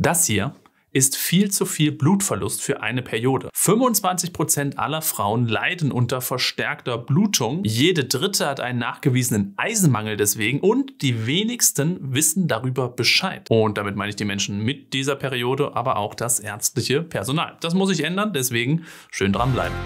Das hier ist viel zu viel Blutverlust für eine Periode. 25% aller Frauen leiden unter verstärkter Blutung, jede dritte hat einen nachgewiesenen Eisenmangel deswegen und die wenigsten wissen darüber Bescheid. Und damit meine ich die Menschen mit dieser Periode, aber auch das ärztliche Personal. Das muss ich ändern, deswegen schön dranbleiben.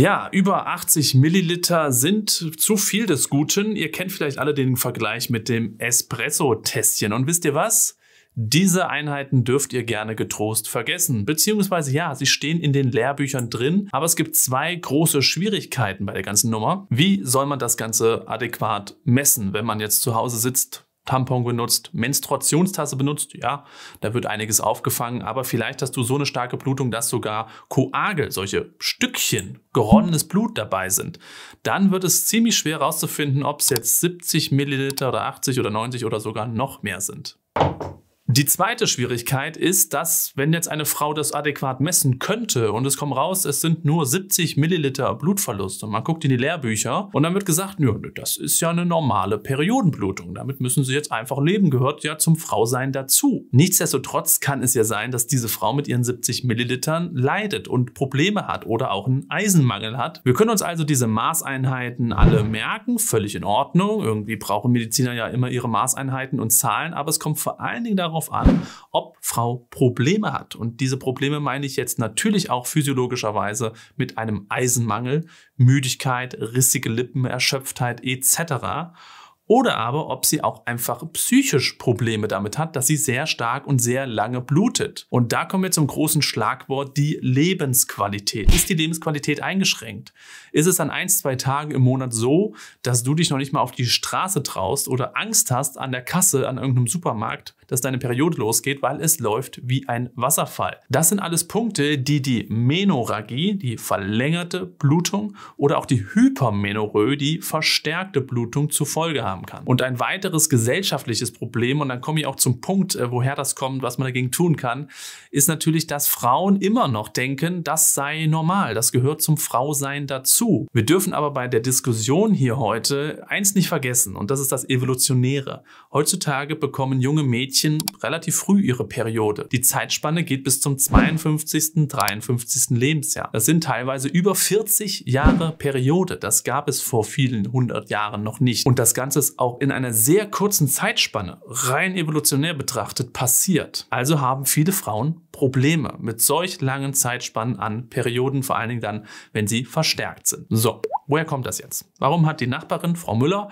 Ja, über 80 Milliliter sind zu viel des Guten. Ihr kennt vielleicht alle den Vergleich mit dem Espresso-Tässchen. Und wisst ihr was? Diese Einheiten dürft ihr gerne getrost vergessen. Beziehungsweise ja, sie stehen in den Lehrbüchern drin, aber es gibt zwei große Schwierigkeiten bei der ganzen Nummer. Wie soll man das Ganze adäquat messen, wenn man jetzt zu Hause sitzt Tampon benutzt, Menstruationstasse benutzt, ja, da wird einiges aufgefangen, aber vielleicht hast du so eine starke Blutung, dass sogar Koage, solche Stückchen geronnenes Blut dabei sind. Dann wird es ziemlich schwer herauszufinden, ob es jetzt 70 Milliliter oder 80 oder 90 oder sogar noch mehr sind. Die zweite Schwierigkeit ist, dass wenn jetzt eine Frau das adäquat messen könnte und es kommt raus, es sind nur 70 Milliliter Blutverlust und man guckt in die Lehrbücher und dann wird gesagt, nö, das ist ja eine normale Periodenblutung, damit müssen sie jetzt einfach leben, gehört ja zum Frausein dazu. Nichtsdestotrotz kann es ja sein, dass diese Frau mit ihren 70 Millilitern leidet und Probleme hat oder auch einen Eisenmangel hat. Wir können uns also diese Maßeinheiten alle merken, völlig in Ordnung. Irgendwie brauchen Mediziner ja immer ihre Maßeinheiten und Zahlen, aber es kommt vor allen Dingen darauf, darauf an, ob Frau Probleme hat. Und diese Probleme meine ich jetzt natürlich auch physiologischerweise mit einem Eisenmangel, Müdigkeit, rissige Lippen, Erschöpftheit etc oder aber ob sie auch einfach psychisch Probleme damit hat, dass sie sehr stark und sehr lange blutet. Und da kommen wir zum großen Schlagwort, die Lebensqualität. Ist die Lebensqualität eingeschränkt? Ist es an ein, zwei Tagen im Monat so, dass du dich noch nicht mal auf die Straße traust oder Angst hast, an der Kasse, an irgendeinem Supermarkt dass deine Periode losgeht, weil es läuft wie ein Wasserfall. Das sind alles Punkte, die die Menorrhagie, die verlängerte Blutung oder auch die Hypermenorrhoe, die verstärkte Blutung zur Folge haben kann. Und ein weiteres gesellschaftliches Problem, und dann komme ich auch zum Punkt, äh, woher das kommt, was man dagegen tun kann, ist natürlich, dass Frauen immer noch denken, das sei normal, das gehört zum Frausein dazu. Wir dürfen aber bei der Diskussion hier heute eins nicht vergessen, und das ist das Evolutionäre. Heutzutage bekommen junge Mädchen Mädchen relativ früh ihre Periode. Die Zeitspanne geht bis zum 52., 53. Lebensjahr. Das sind teilweise über 40 Jahre Periode. Das gab es vor vielen hundert Jahren noch nicht. Und das Ganze ist auch in einer sehr kurzen Zeitspanne, rein evolutionär betrachtet, passiert. Also haben viele Frauen Probleme mit solch langen Zeitspannen an Perioden, vor allen Dingen dann, wenn sie verstärkt sind. So, woher kommt das jetzt? Warum hat die Nachbarin, Frau Müller,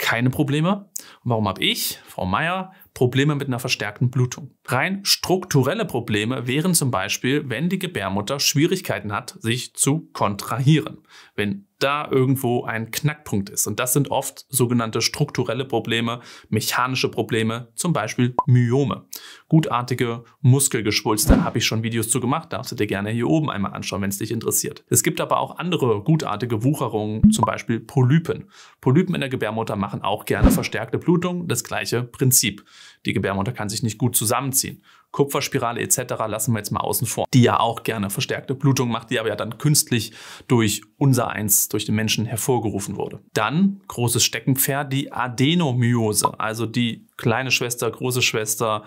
keine Probleme? Und warum habe ich, Frau Meier, Probleme mit einer verstärkten Blutung. Rein strukturelle Probleme wären zum Beispiel, wenn die Gebärmutter Schwierigkeiten hat, sich zu kontrahieren. Wenn da irgendwo ein Knackpunkt ist. Und das sind oft sogenannte strukturelle Probleme, mechanische Probleme, zum Beispiel Myome. Gutartige Muskelgeschwulste habe ich schon Videos zu gemacht, darfst du dir gerne hier oben einmal anschauen, wenn es dich interessiert. Es gibt aber auch andere gutartige Wucherungen, zum Beispiel Polypen. Polypen in der Gebärmutter machen auch gerne verstärkte Blutung, das gleiche Prinzip. Die Gebärmutter kann sich nicht gut zusammenziehen. Kupferspirale etc. lassen wir jetzt mal außen vor, die ja auch gerne verstärkte Blutung macht, die aber ja dann künstlich durch unser Eins, durch den Menschen hervorgerufen wurde. Dann, großes Steckenpferd, die Adenomyose, also die kleine Schwester, große Schwester,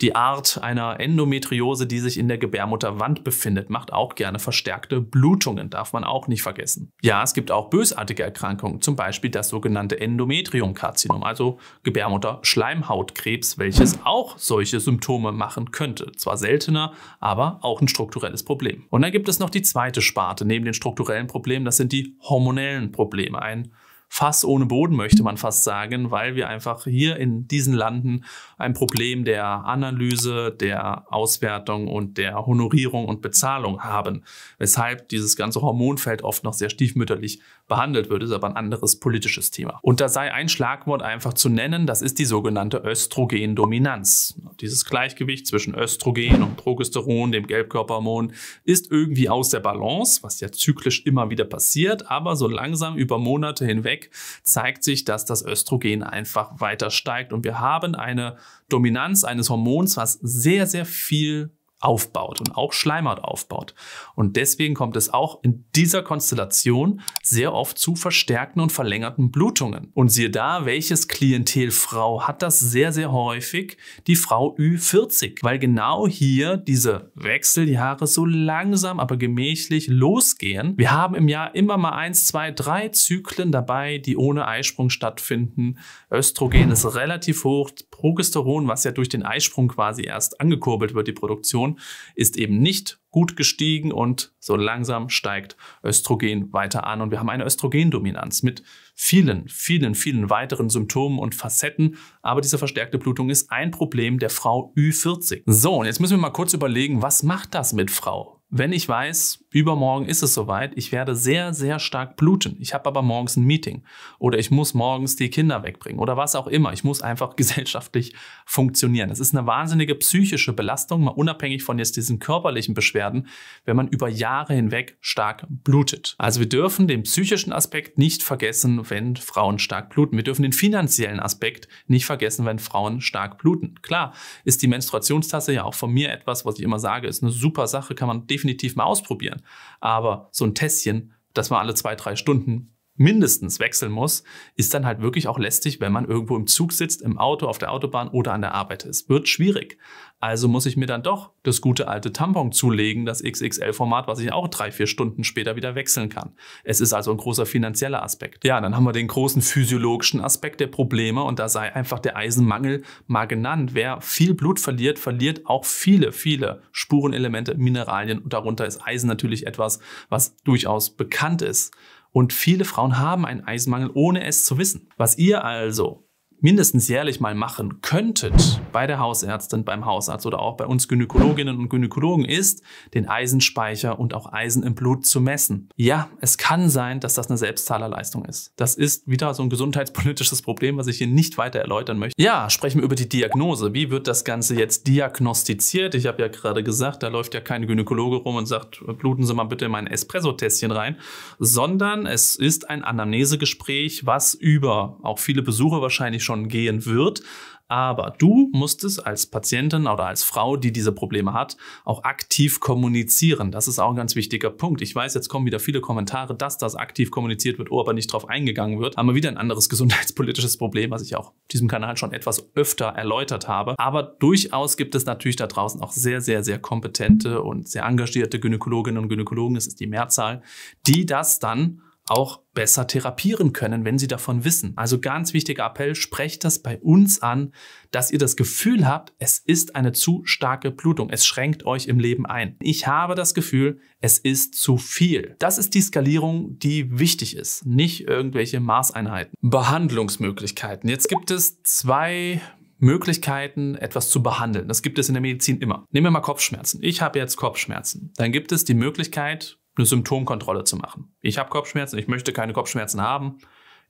die Art einer Endometriose, die sich in der Gebärmutterwand befindet, macht auch gerne verstärkte Blutungen, darf man auch nicht vergessen. Ja, es gibt auch bösartige Erkrankungen, zum Beispiel das sogenannte Endometriumkarzinom, also Gebärmutter-Schleimhautkrebs, welches auch solche Symptome machen könnte. Zwar seltener, aber auch ein strukturelles Problem. Und dann gibt es noch die zweite Sparte neben den strukturellen Problemen, das sind die hormonellen Probleme. Ein Fass ohne Boden, möchte man fast sagen, weil wir einfach hier in diesen Landen ein Problem der Analyse, der Auswertung und der Honorierung und Bezahlung haben, weshalb dieses ganze Hormonfeld oft noch sehr stiefmütterlich behandelt wird, ist aber ein anderes politisches Thema. Und da sei ein Schlagwort einfach zu nennen, das ist die sogenannte Östrogendominanz. Dieses Gleichgewicht zwischen Östrogen und Progesteron, dem Gelbkörperhormon, ist irgendwie aus der Balance, was ja zyklisch immer wieder passiert, aber so langsam über Monate hinweg zeigt sich, dass das Östrogen einfach weiter steigt und wir haben eine Dominanz eines Hormons, was sehr, sehr viel aufbaut und auch Schleimhaut aufbaut. Und deswegen kommt es auch in dieser Konstellation sehr oft zu verstärkten und verlängerten Blutungen. Und siehe da, welches Klientel Frau hat das sehr, sehr häufig? Die Frau Ü40, weil genau hier diese Wechseljahre so langsam, aber gemächlich losgehen. Wir haben im Jahr immer mal eins, zwei, drei Zyklen dabei, die ohne Eisprung stattfinden. Östrogen ist relativ hoch, Progesteron, was ja durch den Eisprung quasi erst angekurbelt wird, die Produktion, ist eben nicht gut gestiegen und so langsam steigt Östrogen weiter an. Und wir haben eine Östrogendominanz mit vielen, vielen, vielen weiteren Symptomen und Facetten. Aber diese verstärkte Blutung ist ein Problem der Frau Ü40. So, und jetzt müssen wir mal kurz überlegen, was macht das mit Frau? wenn ich weiß, übermorgen ist es soweit, ich werde sehr, sehr stark bluten. Ich habe aber morgens ein Meeting oder ich muss morgens die Kinder wegbringen oder was auch immer. Ich muss einfach gesellschaftlich funktionieren. Das ist eine wahnsinnige psychische Belastung, mal unabhängig von jetzt diesen körperlichen Beschwerden, wenn man über Jahre hinweg stark blutet. Also wir dürfen den psychischen Aspekt nicht vergessen, wenn Frauen stark bluten. Wir dürfen den finanziellen Aspekt nicht vergessen, wenn Frauen stark bluten. Klar ist die Menstruationstasse ja auch von mir etwas, was ich immer sage, ist eine super Sache, kann man definitiv definitiv mal ausprobieren. Aber so ein Tässchen, das man alle zwei, drei Stunden mindestens wechseln muss, ist dann halt wirklich auch lästig, wenn man irgendwo im Zug sitzt, im Auto, auf der Autobahn oder an der Arbeit ist. Wird schwierig. Also muss ich mir dann doch das gute alte Tampon zulegen, das XXL-Format, was ich auch drei, vier Stunden später wieder wechseln kann. Es ist also ein großer finanzieller Aspekt. Ja, dann haben wir den großen physiologischen Aspekt der Probleme und da sei einfach der Eisenmangel mal genannt. Wer viel Blut verliert, verliert auch viele, viele Spurenelemente, Mineralien und darunter ist Eisen natürlich etwas, was durchaus bekannt ist. Und viele Frauen haben einen Eisenmangel, ohne es zu wissen. Was ihr also mindestens jährlich mal machen könntet bei der Hausärztin, beim Hausarzt oder auch bei uns Gynäkologinnen und Gynäkologen ist, den Eisenspeicher und auch Eisen im Blut zu messen. Ja, es kann sein, dass das eine Selbstzahlerleistung ist. Das ist wieder so ein gesundheitspolitisches Problem, was ich hier nicht weiter erläutern möchte. Ja, sprechen wir über die Diagnose. Wie wird das Ganze jetzt diagnostiziert? Ich habe ja gerade gesagt, da läuft ja kein Gynäkologe rum und sagt, bluten Sie mal bitte mein Espresso-Tässchen rein, sondern es ist ein Anamnesegespräch, was über auch viele Besucher wahrscheinlich schon schon gehen wird. Aber du musst es als Patientin oder als Frau, die diese Probleme hat, auch aktiv kommunizieren. Das ist auch ein ganz wichtiger Punkt. Ich weiß, jetzt kommen wieder viele Kommentare, dass das aktiv kommuniziert wird, oh, aber nicht drauf eingegangen wird. Haben wir wieder ein anderes gesundheitspolitisches Problem, was ich auch diesem Kanal schon etwas öfter erläutert habe. Aber durchaus gibt es natürlich da draußen auch sehr, sehr, sehr kompetente und sehr engagierte Gynäkologinnen und Gynäkologen, es ist die Mehrzahl, die das dann auch besser therapieren können, wenn sie davon wissen. Also ganz wichtiger Appell, sprecht das bei uns an, dass ihr das Gefühl habt, es ist eine zu starke Blutung. Es schränkt euch im Leben ein. Ich habe das Gefühl, es ist zu viel. Das ist die Skalierung, die wichtig ist, nicht irgendwelche Maßeinheiten. Behandlungsmöglichkeiten. Jetzt gibt es zwei Möglichkeiten, etwas zu behandeln. Das gibt es in der Medizin immer. Nehmen wir mal Kopfschmerzen. Ich habe jetzt Kopfschmerzen. Dann gibt es die Möglichkeit, eine Symptomkontrolle zu machen. Ich habe Kopfschmerzen, ich möchte keine Kopfschmerzen haben.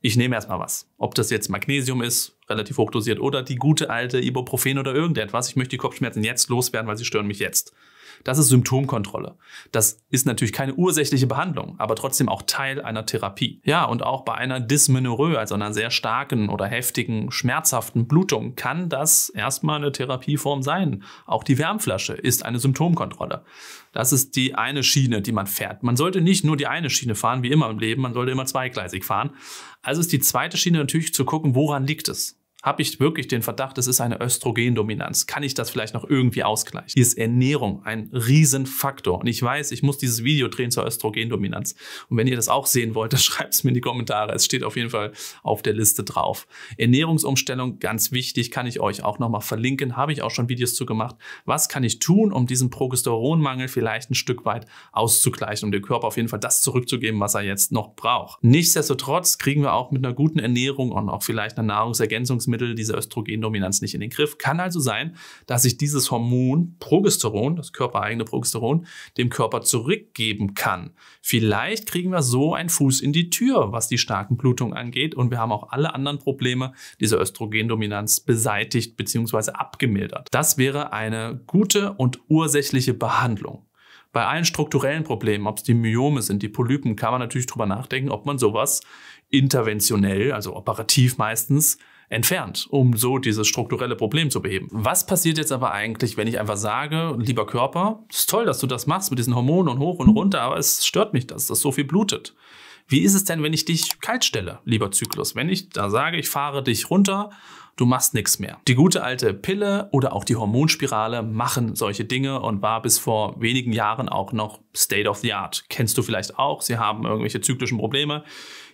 Ich nehme erstmal was. Ob das jetzt Magnesium ist, relativ hochdosiert, oder die gute alte Ibuprofen oder irgendetwas. Ich möchte die Kopfschmerzen jetzt loswerden, weil sie stören mich jetzt. Das ist Symptomkontrolle. Das ist natürlich keine ursächliche Behandlung, aber trotzdem auch Teil einer Therapie. Ja, und auch bei einer Dysmenorrhoe, also einer sehr starken oder heftigen, schmerzhaften Blutung, kann das erstmal eine Therapieform sein. Auch die Wärmflasche ist eine Symptomkontrolle. Das ist die eine Schiene, die man fährt. Man sollte nicht nur die eine Schiene fahren, wie immer im Leben, man sollte immer zweigleisig fahren. Also ist die zweite Schiene natürlich zu gucken, woran liegt es? habe ich wirklich den Verdacht, es ist eine Östrogendominanz. Kann ich das vielleicht noch irgendwie ausgleichen? Hier ist Ernährung ein Riesenfaktor. Und ich weiß, ich muss dieses Video drehen zur Östrogendominanz. Und wenn ihr das auch sehen wollt, dann schreibt es mir in die Kommentare. Es steht auf jeden Fall auf der Liste drauf. Ernährungsumstellung, ganz wichtig, kann ich euch auch nochmal verlinken. Habe ich auch schon Videos zu gemacht. Was kann ich tun, um diesen Progesteronmangel vielleicht ein Stück weit auszugleichen, um dem Körper auf jeden Fall das zurückzugeben, was er jetzt noch braucht. Nichtsdestotrotz kriegen wir auch mit einer guten Ernährung und auch vielleicht einer Nahrungsergänzungsmittel Nahrungsmittel diese Östrogendominanz nicht in den Griff. Kann also sein, dass sich dieses Hormon Progesteron, das körpereigene Progesteron, dem Körper zurückgeben kann. Vielleicht kriegen wir so einen Fuß in die Tür, was die starken Blutungen angeht und wir haben auch alle anderen Probleme dieser Östrogendominanz beseitigt bzw. abgemildert. Das wäre eine gute und ursächliche Behandlung. Bei allen strukturellen Problemen, ob es die Myome sind, die Polypen, kann man natürlich darüber nachdenken, ob man sowas interventionell, also operativ meistens, entfernt, um so dieses strukturelle Problem zu beheben. Was passiert jetzt aber eigentlich, wenn ich einfach sage, lieber Körper, ist toll, dass du das machst mit diesen Hormonen und hoch und runter, aber es stört mich, dass das so viel blutet. Wie ist es denn, wenn ich dich kalt stelle, lieber Zyklus? Wenn ich da sage, ich fahre dich runter, du machst nichts mehr. Die gute alte Pille oder auch die Hormonspirale machen solche Dinge und war bis vor wenigen Jahren auch noch State of the Art. Kennst du vielleicht auch, sie haben irgendwelche zyklischen Probleme.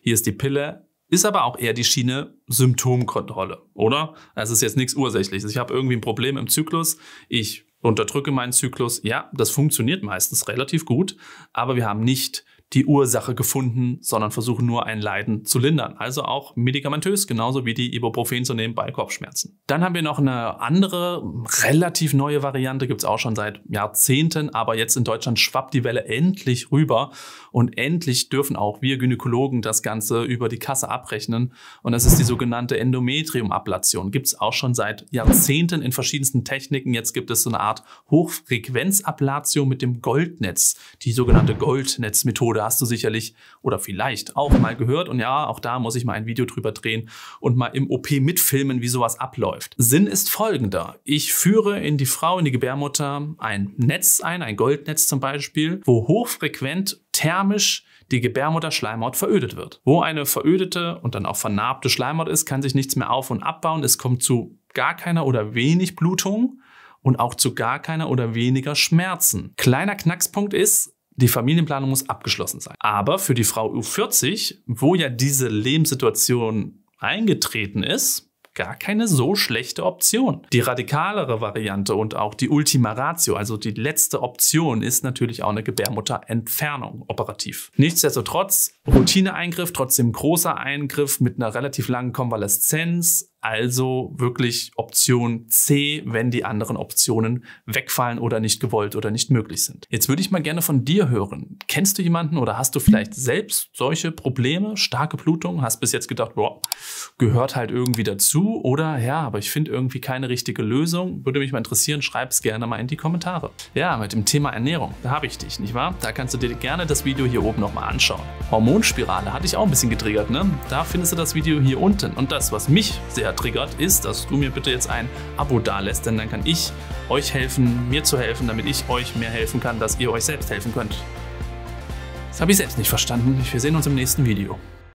Hier ist die Pille, ist aber auch eher die Schiene Symptomkontrolle, oder? Also ist jetzt nichts Ursächliches. Ich habe irgendwie ein Problem im Zyklus, ich unterdrücke meinen Zyklus. Ja, das funktioniert meistens relativ gut, aber wir haben nicht die Ursache gefunden, sondern versuchen nur ein Leiden zu lindern. Also auch medikamentös, genauso wie die Ibuprofen zu nehmen bei Kopfschmerzen. Dann haben wir noch eine andere, relativ neue Variante, gibt es auch schon seit Jahrzehnten, aber jetzt in Deutschland schwappt die Welle endlich rüber und endlich dürfen auch wir Gynäkologen das Ganze über die Kasse abrechnen. Und das ist die sogenannte Endometriumablation. Gibt es auch schon seit Jahrzehnten in verschiedensten Techniken. Jetzt gibt es so eine Art Hochfrequenzablatio mit dem Goldnetz, die sogenannte Goldnetzmethode. Episode hast du sicherlich oder vielleicht auch mal gehört. Und ja, auch da muss ich mal ein Video drüber drehen und mal im OP mitfilmen, wie sowas abläuft. Sinn ist folgender. Ich führe in die Frau, in die Gebärmutter ein Netz ein, ein Goldnetz zum Beispiel, wo hochfrequent thermisch die Gebärmutterschleimhaut verödet wird. Wo eine verödete und dann auch vernarbte Schleimhaut ist, kann sich nichts mehr auf- und abbauen. Es kommt zu gar keiner oder wenig Blutung und auch zu gar keiner oder weniger Schmerzen. Kleiner Knackspunkt ist, die Familienplanung muss abgeschlossen sein. Aber für die Frau U40, wo ja diese Lebenssituation eingetreten ist, gar keine so schlechte Option. Die radikalere Variante und auch die Ultima Ratio, also die letzte Option, ist natürlich auch eine Gebärmutterentfernung operativ. Nichtsdestotrotz, Routineeingriff, trotzdem großer Eingriff mit einer relativ langen Konvaleszenz, also wirklich Option C, wenn die anderen Optionen wegfallen oder nicht gewollt oder nicht möglich sind. Jetzt würde ich mal gerne von dir hören. Kennst du jemanden oder hast du vielleicht selbst solche Probleme, starke Blutung? Hast bis jetzt gedacht, boah, gehört halt irgendwie dazu oder ja, aber ich finde irgendwie keine richtige Lösung. Würde mich mal interessieren, schreib es gerne mal in die Kommentare. Ja, mit dem Thema Ernährung, da habe ich dich, nicht wahr? Da kannst du dir gerne das Video hier oben nochmal anschauen. Hormonspirale hatte ich auch ein bisschen getriggert, ne? Da findest du das Video hier unten und das, was mich sehr Feuer triggert, ist, dass du mir bitte jetzt ein Abo dalässt, denn dann kann ich euch helfen, mir zu helfen, damit ich euch mehr helfen kann, dass ihr euch selbst helfen könnt. Das habe ich selbst nicht verstanden. Wir sehen uns im nächsten Video.